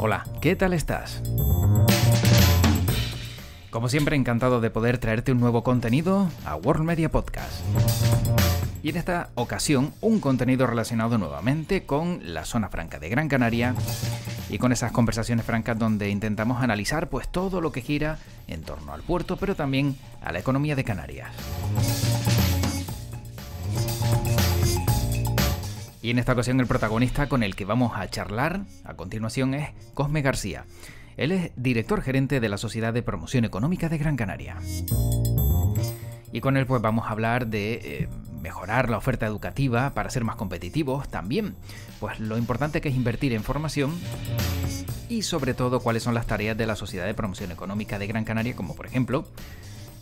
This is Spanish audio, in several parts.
Hola, ¿qué tal estás? Como siempre, encantado de poder traerte un nuevo contenido a World Media Podcast. Y en esta ocasión, un contenido relacionado nuevamente con la zona franca de Gran Canaria y con esas conversaciones francas donde intentamos analizar pues todo lo que gira en torno al puerto, pero también a la economía de Canarias. Y en esta ocasión el protagonista con el que vamos a charlar a continuación es Cosme García. Él es director gerente de la Sociedad de Promoción Económica de Gran Canaria. Y con él pues vamos a hablar de eh, mejorar la oferta educativa para ser más competitivos también, pues lo importante que es invertir en formación y sobre todo cuáles son las tareas de la Sociedad de Promoción Económica de Gran Canaria, como por ejemplo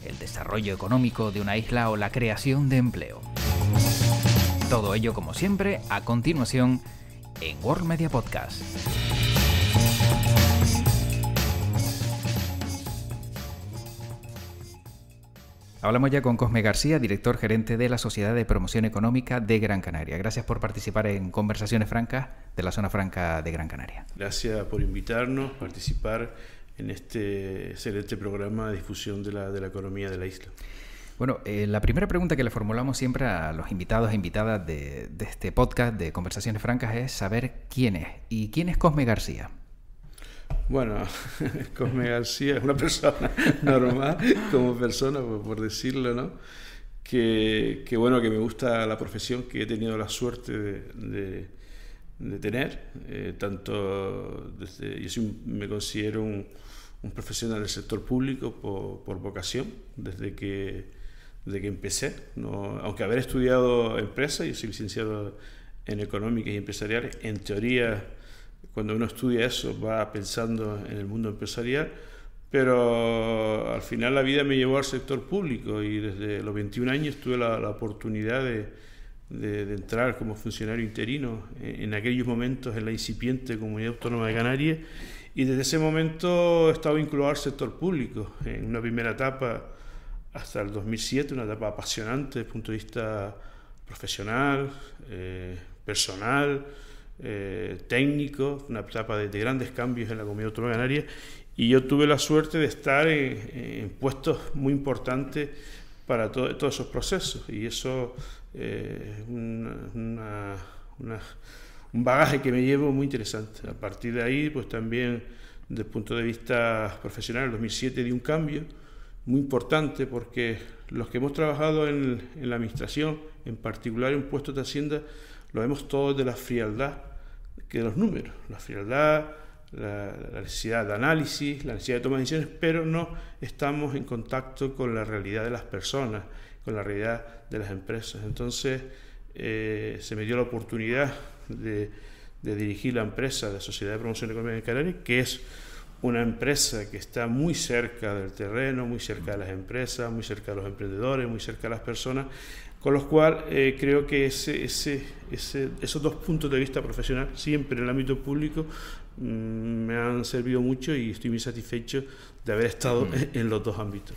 el desarrollo económico de una isla o la creación de empleo. Todo ello, como siempre, a continuación en World Media Podcast. Hablamos ya con Cosme García, director gerente de la Sociedad de Promoción Económica de Gran Canaria. Gracias por participar en Conversaciones Francas de la Zona Franca de Gran Canaria. Gracias por invitarnos a participar en este excelente programa de difusión de la, de la economía de la isla. Bueno, eh, la primera pregunta que le formulamos siempre a los invitados e invitadas de, este podcast de Conversaciones Francas es saber quién es. ¿Y quién es Cosme García? Bueno, Cosme García es una persona normal, como persona, por decirlo, ¿no? Que, bueno, que me gusta la profesión que he tenido la suerte de, tener. Eh, tanto desde, yo sí me considero un, profesional del sector público por, por vocación, desde que de que empecé. aunque haber estudiado empresa, yo soy licenciado en económica y empresarial, en teoría, cuando uno estudia eso, va pensando en el mundo empresarial, pero al final la vida me llevó al sector público y desde los 21 años tuve la, oportunidad de, entrar como funcionario interino en, aquellos momentos en la incipiente Comunidad Autónoma de Canarias y desde ese momento he estado vinculado al sector público en una primera etapa hasta el 2007, una etapa apasionante desde el punto de vista profesional, eh, personal, eh, técnico, una etapa de, grandes cambios en la comunidad autónoma y yo tuve la suerte de estar en, puestos muy importantes para todos esos procesos y eso es eh, un bagaje que me llevo muy interesante. A partir de ahí, pues también desde el punto de vista profesional, en el 2007 di un cambio muy importante porque los que hemos trabajado en, la administración, en particular en puestos de Hacienda, lo vemos todo de la frialdad que de los números, la frialdad, la, necesidad de análisis, la necesidad de toma de decisiones, pero no estamos en contacto con la realidad de las personas, con la realidad de las empresas. Entonces eh, se me dio la oportunidad de, dirigir la empresa de Sociedad de Promoción Económica de Canarias, que es una empresa que está muy cerca del terreno, muy cerca de las empresas, muy cerca de los emprendedores, muy cerca de las personas, con los cuales eh, creo que ese, ese, esos dos puntos de vista profesional, siempre en el ámbito público, mm, me han servido mucho y estoy muy satisfecho de haber estado mm. en, los dos ámbitos.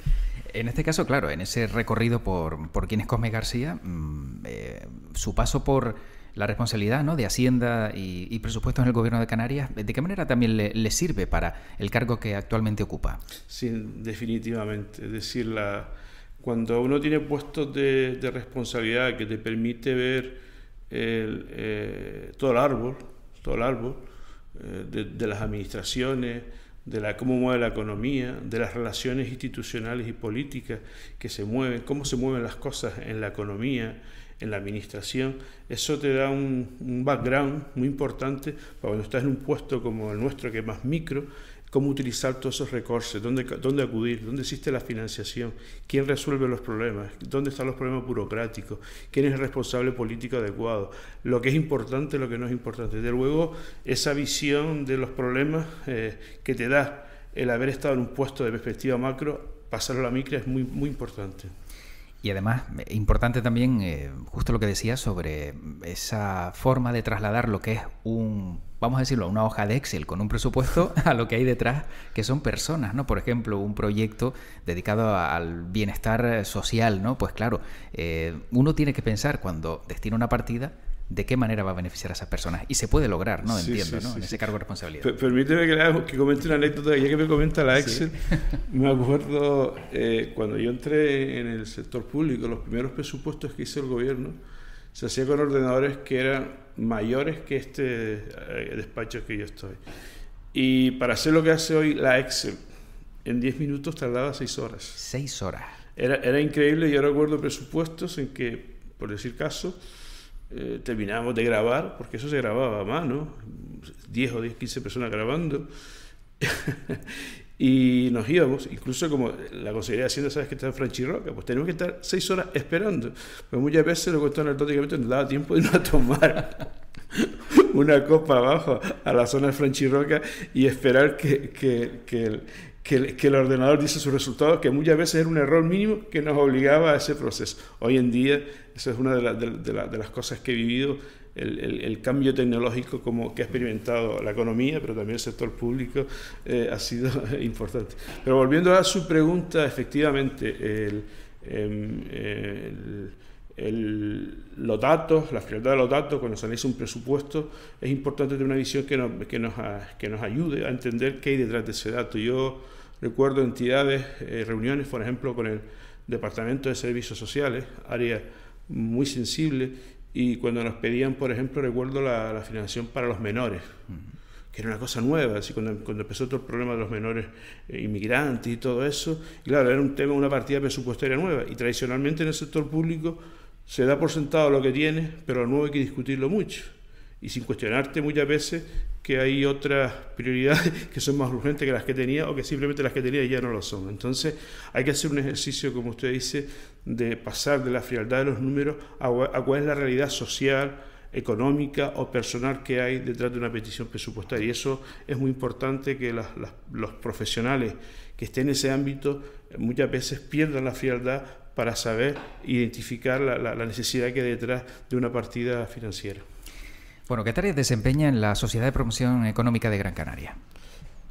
En este caso, claro, en ese recorrido por, por quién es Cosme García, mm, eh, su paso por la responsabilidad de Hacienda y, presupuestos en el Gobierno de Canarias, ¿de qué manera también le, sirve para el cargo que actualmente ocupa? Sí, definitivamente. Es decir, la, cuando uno tiene puestos de, responsabilidad que te permite ver eh, todo el árbol, todo el árbol eh, de, las administraciones, de la, cómo mueve la economía, de las relaciones institucionales y políticas que se mueven, cómo se mueven las cosas en la economía, en la administración, eso te da un, un background muy importante para cuando estás en un puesto como el nuestro, que es más micro, cómo utilizar todos esos recursos, dónde, dónde acudir, dónde existe la financiación, quién resuelve los problemas, dónde están los problemas burocráticos, quién es el responsable político adecuado, lo que es importante, lo que no es importante. Desde luego, esa visión de los problemas eh, que te da el haber estado en un puesto de perspectiva macro, pasarlo a la micro es muy, muy importante. Y además, importante también, eh, justo lo que decías sobre esa forma de trasladar lo que es un vamos a decirlo, a una hoja de Excel con un presupuesto a lo que hay detrás, que son personas, ¿no? Por ejemplo, un proyecto dedicado al bienestar eh, social, ¿no? Pues claro, eh, uno tiene que pensar cuando destina una partida de qué manera va a beneficiar a esas personas. Y se puede lograr, ¿no? Entiendo, ¿no? en ese cargo de responsabilidad. permíteme que, que, comente una anécdota, ya que me comenta la Excel. Me acuerdo eh, cuando yo entré en el sector público, los primeros presupuestos que hizo el gobierno se hacía con ordenadores que eran mayores que este eh, despacho que yo estoy. Y para hacer lo que hace hoy la Excel, en 10 minutos tardaba 6 horas. 6 horas. Era, era, increíble, yo recuerdo presupuestos en que, por decir caso, eh, terminábamos de grabar, porque eso se grababa a mano, 10 o 10, 15 personas grabando. Y nos íbamos, incluso como la Consejería de sabes que está en Franchiroca, pues tenemos que estar seis horas esperando. Pues muchas veces lo contó anecdóticamente, nos daba tiempo de no tomar una copa abajo a la zona de Franchiroca y esperar que, que, que el, que el, ordenador dice sus resultados, que muchas veces era un error mínimo que nos obligaba a ese proceso. Hoy en día, esa es una de, de, de las cosas que he vivido el, cambio tecnológico como que ha experimentado la economía, pero también el sector público, eh, ha sido importante. Pero volviendo a su pregunta, efectivamente, em, los datos, la fiabilidad de los datos, cuando se analiza un presupuesto, es importante tener una visión que nos, que nos, ayude a entender qué hay detrás de ese dato. Yo recuerdo entidades, eh, reuniones, por ejemplo, con el Departamento de Servicios Sociales, área muy sensible, y cuando nos pedían, por ejemplo, recuerdo la, financiación para los menores, que era una cosa nueva, así cuando, empezó todo el problema de los menores eh, inmigrantes y todo eso, claro, era un tema, una partida presupuestaria nueva. Y tradicionalmente en el sector público se da por sentado lo que tiene, pero no hay que discutirlo mucho y sin cuestionarte muchas veces que hay otras prioridades que son más urgentes que las que tenía o que simplemente las que tenía ya no lo son. Entonces hay que hacer un ejercicio, como usted dice, de pasar de la frialdad de los números a, cuál es la realidad social, económica o personal que hay detrás de una petición presupuestaria. Y eso es muy importante que los profesionales que estén en ese ámbito eh, muchas veces pierdan la frialdad para saber identificar la necesidad que hay detrás de una partida financiera. Bueno, ¿qué tareas desempeña en la Sociedad de Promoción Económica de Gran Canaria?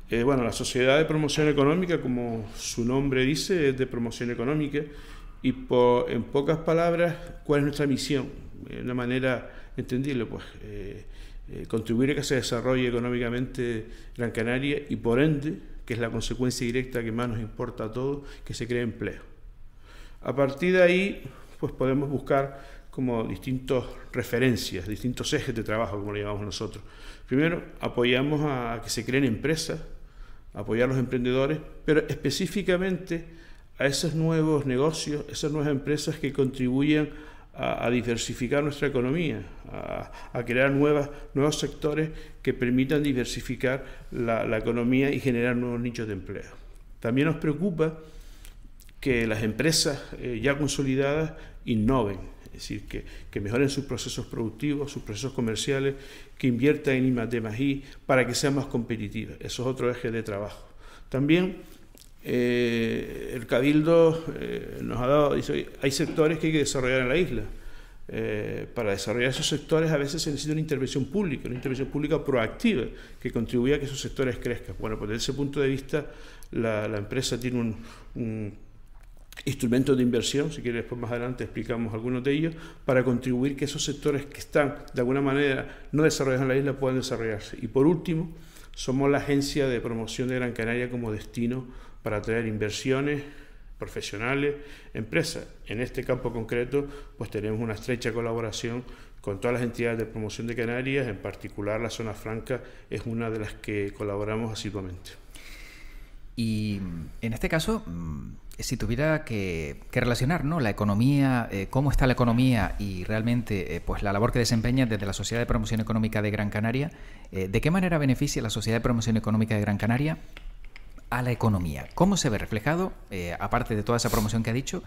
Eh, bueno, la Sociedad de Promoción Económica, como su nombre dice, es de promoción económica y en pocas palabras, ¿cuál es nuestra misión? De una manera entendible, pues eh, eh, contribuir a que se desarrolle económicamente Gran Canaria y por ende, que es la consecuencia directa que más nos importa a todos, que se cree empleo. A partir de ahí, pues podemos buscar como distintas referencias, distintos ejes de trabajo, como le llamamos nosotros. Primero, apoyamos a que se creen empresas, apoyar a los emprendedores, pero específicamente a esos nuevos negocios, esas nuevas empresas que contribuyan a, diversificar nuestra economía, a, crear nuevas, nuevos sectores que permitan diversificar la, economía y generar nuevos nichos de empleo. También nos preocupa que las empresas eh, ya consolidadas innoven, es decir, que, mejoren sus procesos productivos, sus procesos comerciales, que inviertan en I+D+I de I para que sean más competitiva. Eso es otro eje de trabajo. También eh, el Cabildo eh, nos ha dado, dice, hay sectores que hay que desarrollar en la isla. Eh, para desarrollar esos sectores a veces se necesita una intervención pública, una intervención pública proactiva que contribuya a que esos sectores crezcan. Bueno, pues desde ese punto de vista la, empresa tiene un instrumentos de inversión, si quieres después más adelante explicamos algunos de ellos, para contribuir que esos sectores que están de alguna manera no desarrollados en la isla puedan desarrollarse. Y por último, somos la agencia de promoción de Gran Canaria como destino para atraer inversiones, profesionales, empresas. En este campo concreto, pues tenemos una estrecha colaboración con todas las entidades de promoción de Canarias, en particular la zona franca es una de las que colaboramos asiduamente. Y en este caso, mm, si tuviera que, que relacionar ¿no? la economía, eh, cómo está la economía y realmente eh, pues la labor que desempeña desde la Sociedad de Promoción Económica de Gran Canaria, eh, ¿de qué manera beneficia la Sociedad de Promoción Económica de Gran Canaria a la economía? ¿Cómo se ve reflejado, aparte de toda esa promoción que ha dicho,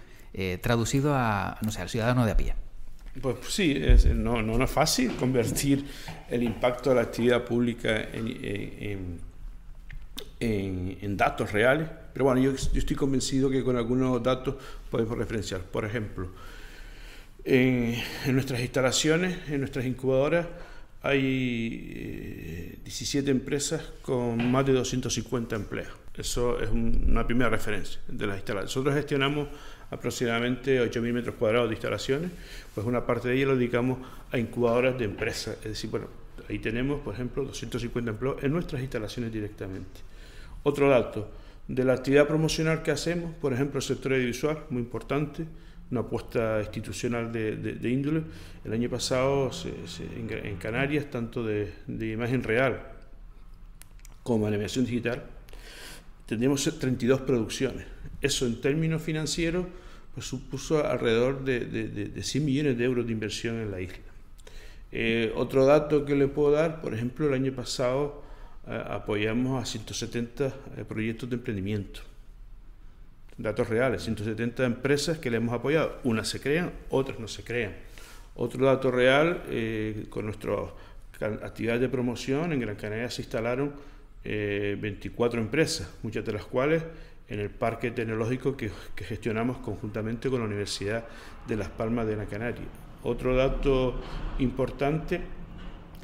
traducido a, no sé, al ciudadano de a Pues sí, no, no, es fácil convertir el impacto de la actividad pública en en, datos reales, pero bueno, yo, estoy convencido que con algunos datos podemos referenciar. Por ejemplo, en, nuestras instalaciones, en nuestras incubadoras, hay 17 eh, empresas con más de 250 empleos. Eso es una primera referencia de las instalaciones. Nosotros gestionamos aproximadamente 8.000 metros cuadrados de instalaciones, pues una parte de ellas lo dedicamos a incubadoras de empresas. Es decir, bueno, ahí tenemos, por ejemplo, 250 empleos en nuestras instalaciones directamente. Otro dato, de la actividad promocional que hacemos, por ejemplo, el sector audiovisual, muy importante, una apuesta institucional de, índole. El año pasado en, Canarias, tanto de, imagen real como animación digital, tenemos 32 producciones. Eso en términos financieros pues, supuso alrededor de, 100 millones de euros de inversión en la isla. Eh, otro dato que le puedo dar, por ejemplo, el año pasado apoyamos a 170 eh, proyectos de emprendimiento. Datos reales, 170 empresas que le hemos apoyado. Unas se crean, otras no se crean. Otro dato real, eh, con nuestras actividades de promoción en Gran Canaria se instalaron 24 eh, empresas, muchas de las cuales en el parque tecnológico que, que gestionamos conjuntamente con la Universidad de Las Palmas de Gran Canaria. Otro dato importante,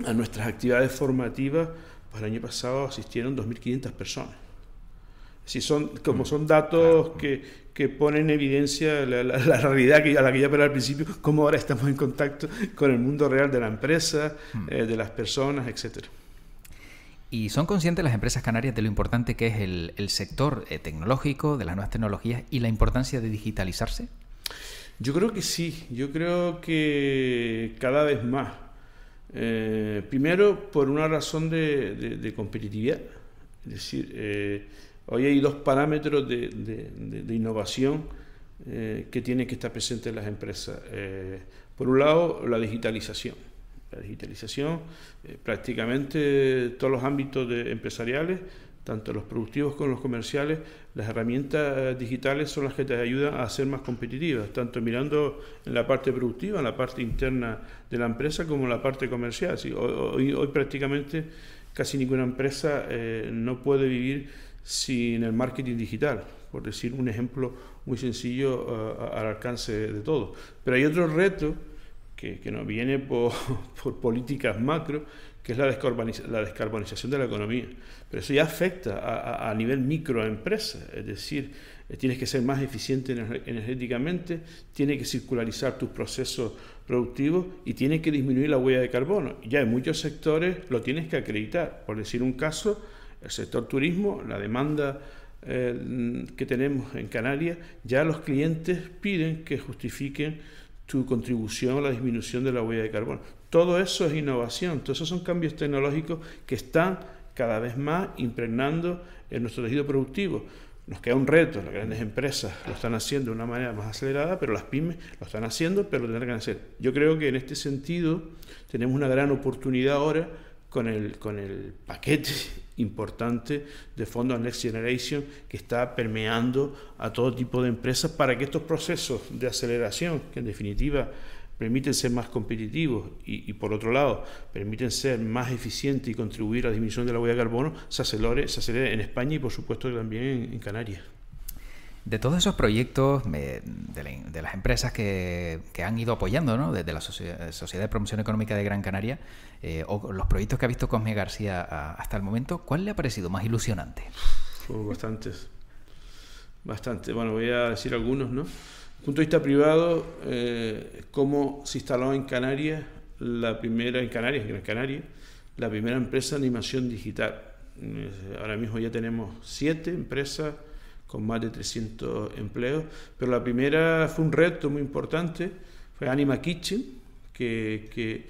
a nuestras actividades formativas para el año pasado asistieron 2.500 personas. Si son, como mm. son datos que, que, ponen en evidencia la, realidad que, a la que ya hablaba al principio, cómo ahora estamos en contacto con el mundo real de la empresa, mm. eh, de las personas, etcétera. ¿Y son conscientes las empresas canarias de lo importante que es el, el sector eh, tecnológico, de las nuevas tecnologías y la importancia de digitalizarse? Yo creo que sí, yo creo que cada vez más. Eh, primero, por una razón de, competitividad, es decir, eh, hoy hay dos parámetros de, innovación eh, que tienen que estar presentes en las empresas. por un lado, la digitalización. La digitalización, prácticamente todos los ámbitos empresariales tanto los productivos como los comerciales, las herramientas eh, digitales son las que te ayudan a ser más competitivas, tanto mirando en la parte productiva, en la parte interna de la empresa, como en la parte comercial. hoy, prácticamente casi ninguna empresa eh, no puede vivir sin el marketing digital, por decir un ejemplo muy sencillo eh, al alcance de todos. Pero hay otro reto que, nos viene por, por políticas macro, que es la, descarbonización, de la economía. Pero eso ya afecta a, nivel microempresa, es decir, eh, tienes que ser más eficiente energéticamente, tienes que circularizar tus procesos productivos y tienes que disminuir la huella de carbono. Ya en muchos sectores lo tienes que acreditar. Por decir un caso, el sector turismo, la demanda eh, que tenemos en Canarias, ya los clientes piden que justifiquen tu contribución a la disminución de la huella de carbono. Todo eso es innovación, todos esos son cambios tecnológicos que están cada vez más impregnando en eh, nuestro tejido productivo. Nos queda un reto, las grandes empresas lo están haciendo de una manera más acelerada, pero las pymes lo están haciendo, pero lo tendrán que hacer. Yo creo que en este sentido tenemos una gran oportunidad ahora con el, con el paquete importante de fondos Next Generation que está permeando a todo tipo de empresas para que estos procesos de aceleración, que en definitiva permiten ser más competitivos y, por otro lado, permiten ser más eficientes y contribuir a la disminución de la huella de carbono, se acelere, en España y por supuesto también en, Canarias. De todos esos proyectos, de, las empresas que, han ido apoyando, ¿no? desde la Sociedad, de Promoción Económica de Gran Canaria, eh, o los proyectos que ha visto Cosme García hasta el momento, ¿cuál le ha parecido más ilusionante? bastantes. Bastante. Bueno, voy a decir algunos, ¿no? punto de vista privado, eh, cómo se instaló en Canarias la primera, en Canarias, Gran la primera empresa de animación digital. Eh, ahora mismo ya tenemos siete empresas con más de 300 empleos, pero la primera fue un reto muy importante, fue Anima Kitchen, que,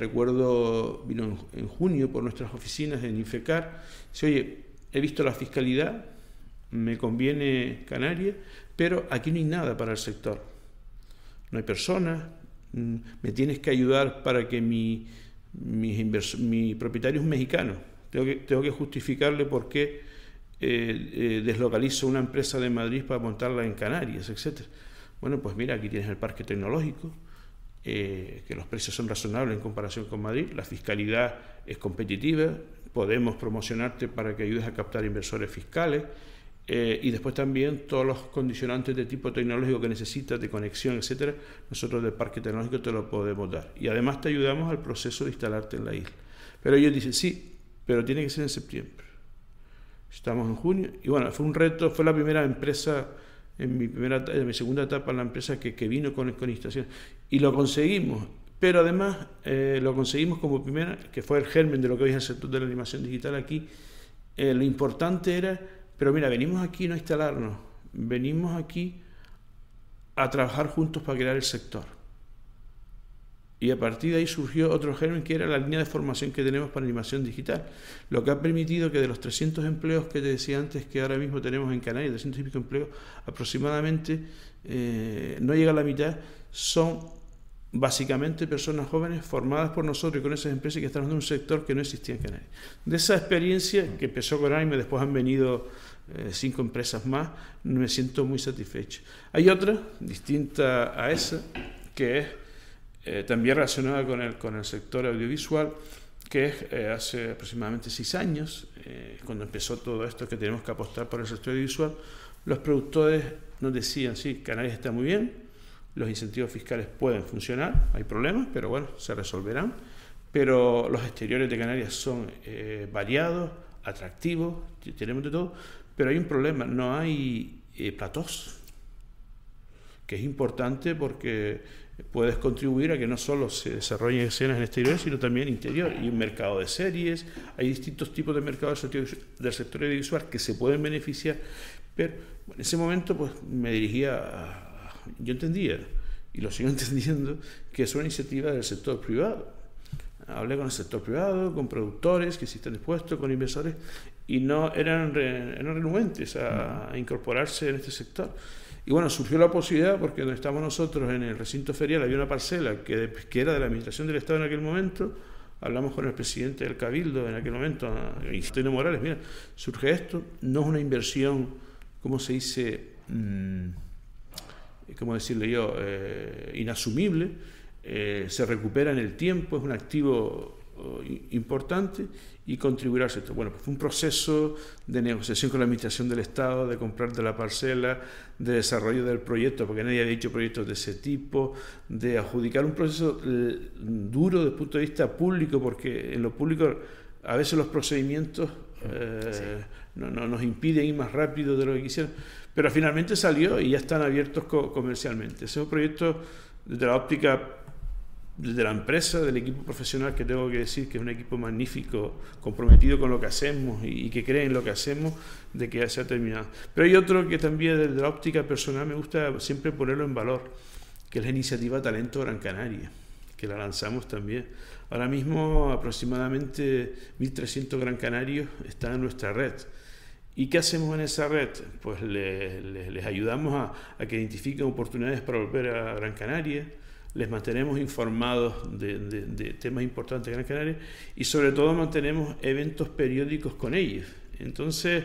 recuerdo vino en, junio por nuestras oficinas en Infecar. Dice, oye, he visto la fiscalidad, me conviene Canarias, pero aquí no hay nada para el sector. No hay personas, mm, me tienes que ayudar para que mi, propietario es mexicano. Tengo que, justificarle por qué eh, eh, deslocalizo una empresa de Madrid para montarla en Canarias, etc. Bueno, pues mira, aquí tienes el parque tecnológico, eh, que los precios son razonables en comparación con Madrid, la fiscalidad es competitiva, podemos promocionarte para que ayudes a captar inversores fiscales. Eh, y después también todos los condicionantes de tipo tecnológico que necesitas, de conexión, etcétera, nosotros del parque tecnológico te lo podemos dar. Y además te ayudamos al proceso de instalarte en la isla. Pero ellos dicen, sí, pero tiene que ser en septiembre. Estamos en junio. Y bueno, fue un reto, fue la primera empresa, en mi, primera, en mi segunda etapa, la empresa que, que vino con, con instalación. Y lo conseguimos. Pero además eh, lo conseguimos como primera, que fue el germen de lo que hoy es el sector de la animación digital aquí. Eh, lo importante era pero mira, venimos aquí no a instalarnos, venimos aquí a trabajar juntos para crear el sector. Y a partir de ahí surgió otro germen que era la línea de formación que tenemos para animación digital, lo que ha permitido que de los 300 empleos que te decía antes que ahora mismo tenemos en Canarias, 300 y pico empleos, aproximadamente eh, no llega a la mitad, son básicamente personas jóvenes formadas por nosotros y con esas empresas que están en un sector que no existía en Canarias. De esa experiencia que empezó con AIME, después han venido eh, cinco empresas más, me siento muy satisfecho. Hay otra, distinta a esa, que es eh, también relacionada con el, con el sector audiovisual, que es eh, hace aproximadamente seis años, cuando empezó todo esto que tenemos que apostar por el sector audiovisual, los productores nos decían, sí, Canarias está muy bien, los incentivos fiscales pueden funcionar, hay problemas, pero bueno, se resolverán. Pero los exteriores de Canarias son eh, variados, atractivos, tenemos de todo, pero hay un problema, no hay eh, platós, que es importante porque puedes contribuir a que no solo se desarrollen escenas en exteriores, sino también en interior. Y un mercado de series, hay distintos tipos de mercados del sector audiovisual que se pueden beneficiar, pero en ese momento pues, me dirigía a yo entendía, y lo sigo entendiendo, que es una iniciativa del sector privado. Hablé con el sector privado, con productores que sí están dispuestos, con inversores, y no eran, renuentes a, incorporarse en este sector. Y bueno, surgió la posibilidad, porque donde estamos nosotros, en el recinto ferial, había una parcela que, era de la Administración del Estado en aquel momento. Hablamos con el presidente del Cabildo en aquel momento, Antonio Morales. Mira, surge esto, no es una inversión, ¿cómo se dice? Mm, como decirle yo?, eh, inasumible, eh, se recupera en el tiempo, es un activo oh, importante y contribuirá a esto. Bueno, pues fue un proceso de negociación con la Administración del Estado, de comprar de la parcela, de desarrollo del proyecto, porque nadie ha dicho proyectos de ese tipo, de adjudicar un proceso eh, duro desde el punto de vista público, porque en lo público a veces los procedimientos eh, no, nos impiden ir más rápido de lo que hicieron, Pero finalmente salió y ya están abiertos comercialmente. Ese es un proyecto desde la óptica de la empresa, del equipo profesional, que tengo que decir que es un equipo magnífico, comprometido con lo que hacemos y, y que cree en lo que hacemos, de que ya se ha terminado. Pero hay otro que también desde la óptica personal me gusta siempre ponerlo en valor, que es la iniciativa Talento Gran Canaria que la lanzamos también. Ahora mismo aproximadamente 1.300 Gran Canarios están en nuestra red. ¿Y qué hacemos en esa red? Pues les, ayudamos a, que identifiquen oportunidades para volver a Gran Canaria, les mantenemos informados de, de, temas importantes de Gran Canaria y sobre todo mantenemos eventos periódicos con ellos. Entonces,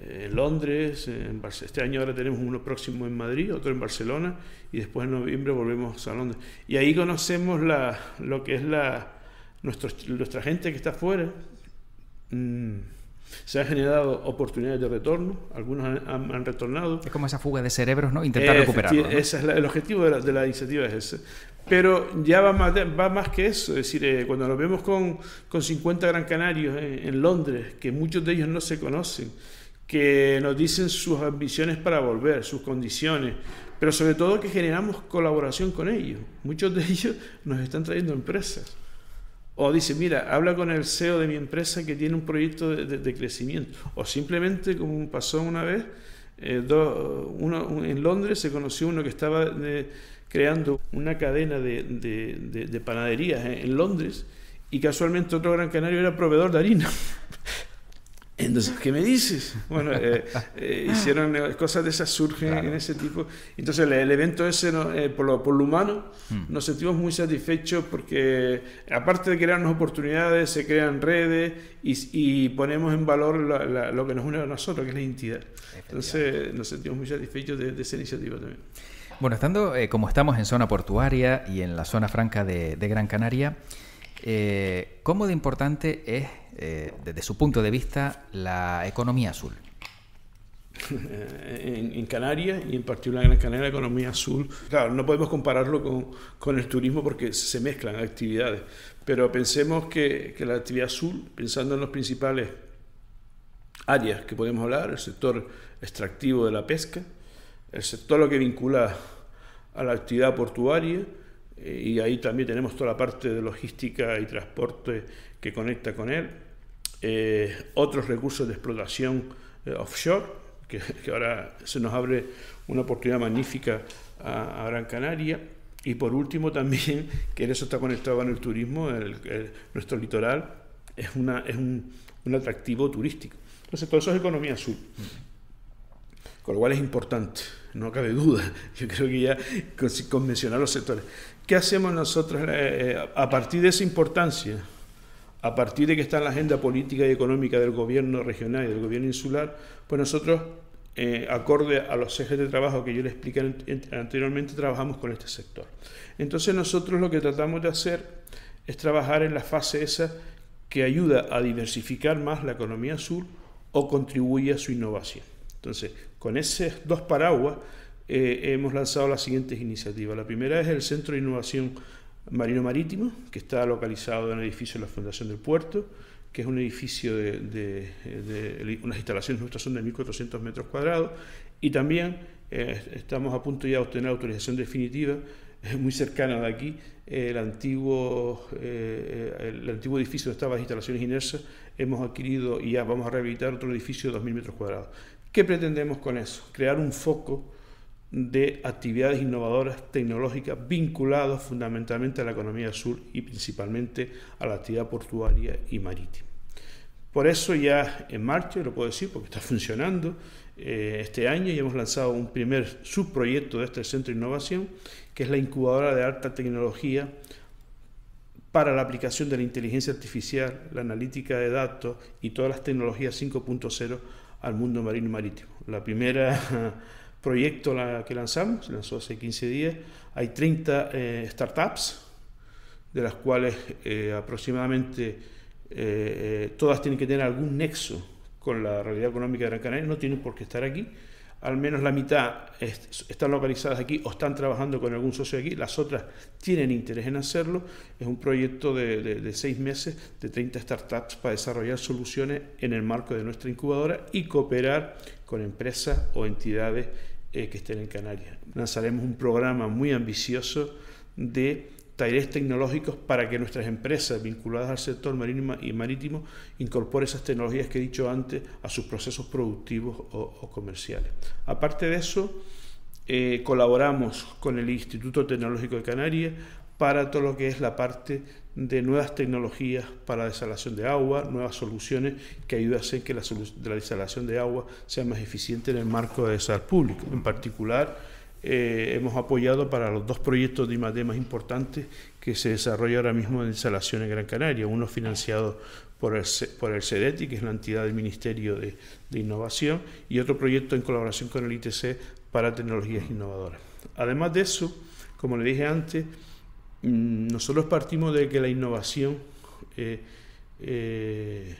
eh, en Londres, en este año ahora tenemos uno próximo en Madrid, otro en Barcelona y después en noviembre volvemos a Londres. Y ahí conocemos la, lo que es la, nuestra gente que está afuera. Mm, se han generado oportunidades de retorno, algunos han, retornado. Es como esa fuga de cerebros, ¿no? Intentar eh, Ese es el objetivo de la, iniciativa es ese. Pero ya va más, va más que eso. Es decir, eh, cuando nos vemos con, 50 Gran Canarios en Londres, que muchos de ellos no se conocen, que nos dicen sus ambiciones para volver, sus condiciones, pero sobre todo que generamos colaboración con ellos. Muchos de ellos nos están trayendo empresas. O dice, mira, habla con el CEO de mi empresa que tiene un proyecto de, crecimiento. O simplemente, como pasó una vez, eh, en Londres se conoció uno que estaba eh, creando una cadena de, panaderías eh, en Londres y casualmente otro gran canario era proveedor de harina. Entonces, ¿qué me dices? Bueno, eh, eh, hicieron eh, cosas de esas, surgen en ese tipo. Entonces, el, evento ese, por, lo, por, humano, hmm. nos sentimos muy satisfechos porque, aparte de crearnos oportunidades, se crean redes y, ponemos en valor lo que nos une a nosotros, que es la identidad. Entonces, nos sentimos muy satisfechos de, esa iniciativa también. Bueno, estando como estamos en zona portuaria y en la zona franca de, de Gran Canaria, ¿cómo de importante es eh, desde su punto de vista, la economía azul? En, Canarias y en particular en Canarias la economía azul. Claro, no podemos compararlo con, el turismo porque se mezclan actividades, pero pensemos que, que la actividad azul, pensando en los principales áreas que podemos hablar, el sector extractivo de la pesca, el sector lo que vincula a la actividad portuaria, eh, y ahí también tenemos toda la parte de logística y transporte que conecta con él, eh, otros recursos de explotación eh, offshore, que, ahora se nos abre una oportunidad magnífica a, Gran Canaria. Y por último también, que en eso está conectado con el turismo, nuestro litoral es, una, es un, un, atractivo turístico. Entonces todo eso es economía azul. Con lo cual es importante, no cabe duda. Yo creo que ya con, mencionar los sectores. ¿Qué hacemos nosotros eh, a partir de esa importancia? a partir de que está en la agenda política y económica del gobierno regional y del gobierno insular, pues nosotros, eh, acorde a los ejes de trabajo que yo le expliqué anteriormente, trabajamos con este sector. Entonces nosotros lo que tratamos de hacer es trabajar en la fase esa que ayuda a diversificar más la economía sur o contribuye a su innovación. Entonces, con esos dos paraguas eh, hemos lanzado las siguientes iniciativas. La primera es el Centro de Innovación marino marítimo, que está localizado en el edificio de la Fundación del Puerto, que es un edificio de, unas instalaciones nuestras son de 1.400 metros cuadrados, y también eh, estamos a punto ya de obtener autorización definitiva eh, muy cercana de aquí, el antiguo, eh, el antiguo edificio de estaban las instalaciones inersas, hemos adquirido y ya vamos a rehabilitar otro edificio de 2.000 metros cuadrados. ¿Qué pretendemos con eso? Crear un foco de actividades innovadoras tecnológicas vinculadas fundamentalmente a la economía sur y principalmente a la actividad portuaria y marítima. Por eso ya en marzo, lo puedo decir porque está funcionando, eh, este año y hemos lanzado un primer subproyecto de este centro de innovación, que es la incubadora de alta tecnología para la aplicación de la inteligencia artificial, la analítica de datos y todas las tecnologías 5.0 al mundo marino y marítimo. La primera proyecto la, que lanzamos, se lanzó hace 15 días. Hay 30 eh, startups, de las cuales eh, aproximadamente eh, todas tienen que tener algún nexo con la realidad económica de Gran Canaria, no tienen por qué estar aquí, al menos la mitad están localizadas aquí o están trabajando con algún socio aquí, las otras tienen interés en hacerlo. Es un proyecto de, seis meses de 30 startups para desarrollar soluciones en el marco de nuestra incubadora y cooperar con empresas o entidades eh, que estén en Canarias. Lanzaremos un programa muy ambicioso de talleres tecnológicos para que nuestras empresas vinculadas al sector marítimo y marítimo incorporen esas tecnologías que he dicho antes a sus procesos productivos o, comerciales. Aparte de eso, eh, colaboramos con el Instituto Tecnológico de Canarias para todo lo que es la parte de nuevas tecnologías para desalación de agua, nuevas soluciones que ayuden a hacer que la, desalación de agua sea más eficiente en el marco de desal público. En particular, eh, hemos apoyado para los dos proyectos de IMAD e más importantes que se desarrollan ahora mismo en instalación en Gran Canaria, uno financiado por el, por el CEDETI, que es la entidad del Ministerio de, Innovación, y otro proyecto en colaboración con el ITC para tecnologías innovadoras. Además de eso, como le dije antes, mm, nosotros partimos de que la innovación eh, eh,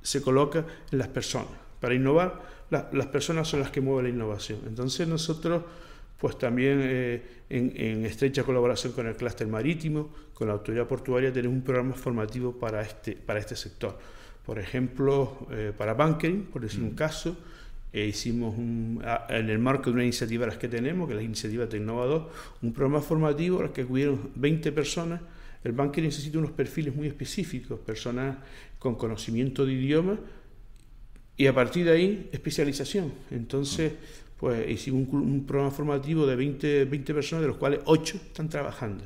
se coloca en las personas. Para innovar las personas son las que mueven la innovación. Entonces nosotros pues también eh, en, estrecha colaboración con el clúster marítimo, con la autoridad portuaria, tenemos un programa formativo para este, para este sector. Por ejemplo, eh, para bunkering, por decir un mm. caso, e hicimos en el marco de una iniciativa las que tenemos, que es la iniciativa innovador un programa formativo en que acudieron 20 personas. El bunkering necesita unos perfiles muy específicos, personas con conocimiento de idioma, y a partir de ahí, especialización. Entonces, pues hicimos un, programa formativo de 20, 20 personas, de los cuales 8 están trabajando.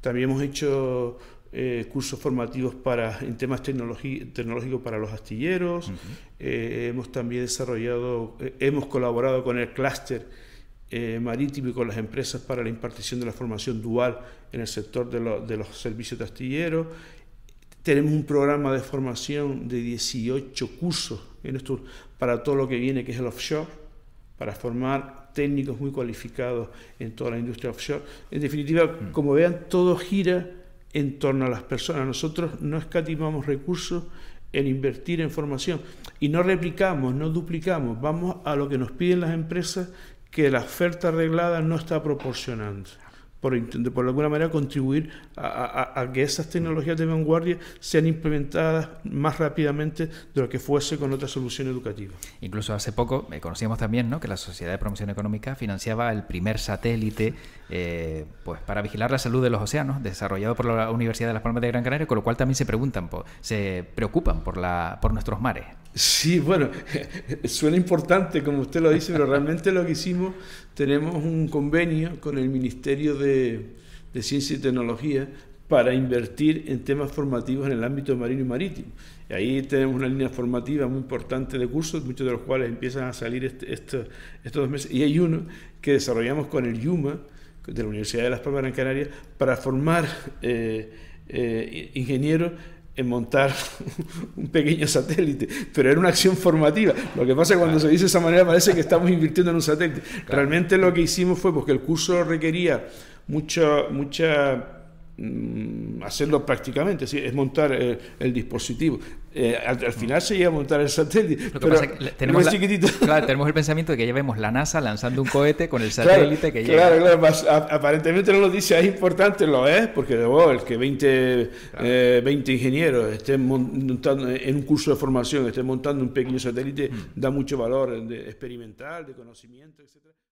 También hemos hecho eh, cursos formativos para, en temas tecnológicos para los astilleros. Eh, hemos también desarrollado, eh, hemos colaborado con el clúster marítimo y con las empresas para la impartición de la formación dual en el sector de, de los servicios de astilleros. Tenemos un programa de formación de 18 cursos para todo lo que viene, que es el offshore, para formar técnicos muy cualificados en toda la industria offshore. En definitiva, mm. como vean, todo gira en torno a las personas. Nosotros no escatimamos recursos en invertir en formación y no replicamos, no duplicamos, vamos a lo que nos piden las empresas que la oferta arreglada no está proporcionando por, por alguna manera contribuir a, a, a, que esas tecnologías de vanguardia sean implementadas más rápidamente de lo que fuese con otra solución educativa. Incluso hace poco eh, conocíamos también ¿no? que la Sociedad de Promoción Económica financiaba el primer satélite eh, pues, para vigilar la salud de los océanos, desarrollado por la Universidad de Las Palmas de Gran Canaria, con lo cual también se preguntan, se preocupan por, la, por nuestros mares. Sí, bueno, suena importante como usted lo dice, pero realmente lo que hicimos tenemos un convenio con el Ministerio de, Ciencia y Tecnología para invertir en temas formativos en el ámbito marino y marítimo. ahí tenemos una línea formativa muy importante de cursos, muchos de los cuales empiezan a salir este, este, estos dos meses. Y hay uno que desarrollamos con el YUMA, de la Universidad de Las Palmas de Gran Canaria, para formar eh, eh, ingenieros en montar un pequeño satélite, pero era una acción formativa. Lo que pasa es cuando se dice de esa manera parece que estamos invirtiendo en un satélite. Realmente lo que hicimos fue porque el curso requería mucha mucha Mm, hacerlo prácticamente, ¿sí? es montar eh, el dispositivo. Eh, al, final se llega a montar el satélite. tenemos, el pensamiento de que ya vemos la NASA lanzando un cohete con el satélite que llega. Claro, claro, aparentemente no lo dice, es importante, lo es, porque de el que 20, eh, ingenieros estén montando en un curso de formación, estén montando un pequeño satélite, mm. da mucho valor experimental, de conocimiento, etcétera.